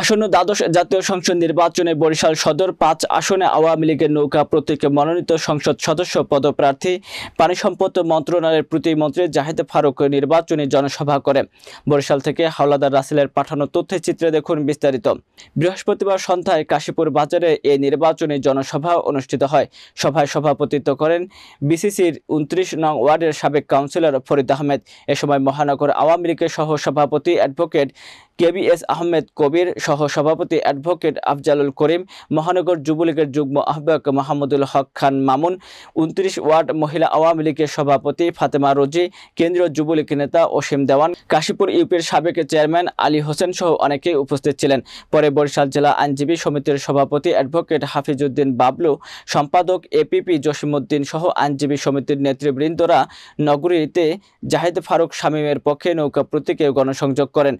আসন্ন দ্বাদশ জাতীয় সংসদ নির্বাচনে বরিশাল সদর পাঁচ আসনে আওয়ামী লীগের নৌকা প্রতীকে মনোনীত সংসদ সদস্য পদপ্রার্থী পানি সম্পদ মন্ত্রণালয়ের প্রতিমন্ত্রী জাহেদ ফারুক নির্বাচনী জনসভা করে বরিশাল থেকে হাওলাদার রাসেলের পাঠানো তথ্যচিত্রে দেখুন বিস্তারিত বৃহস্পতিবার সন্ধ্যায় কাশীপুর বাজারে এই নির্বাচনী জনসভা অনুষ্ঠিত হয় সভায় সভাপতিত্ব করেন বিসিসির উনত্রিশ নং ওয়ার্ডের সাবেক কাউন্সিলর ফরিদ আহমেদ এ সময় মহানগর আওয়ামী লীগের সহ সভাপতি অ্যাডভোকেট কেবিএস আহমেদ কবির সহ সভাপতি অ্যাডভোকেট আফজালুল করিম মহানগর যুবলীগের যুগ্ম আহ্বায়ক মাহমুদুল হক খান মামুন উনত্রিশ ওয়ার্ড মহিলা আওয়ামী লীগের সভাপতি ফাতেমা রোজি কেন্দ্রীয় যুবলীগ নেতা অসীম দেওয়ান কাশীপুর ইউপির সাবেক চেয়ারম্যান আলী হোসেন সহ অনেকেই উপস্থিত ছিলেন পরে বরিশাল জেলা আইনজীবী সমিতির সভাপতি অ্যাডভোকেট হাফিজউদ্দিন বাবলু সম্পাদক এপিপি জসিমউদ্দিন সহ আইনজীবী সমিতির নেতৃবৃন্দরা নগরীতে জাহেদ ফারুক শামীমের পক্ষে নৌকা প্রতীকে গণসংযোগ করেন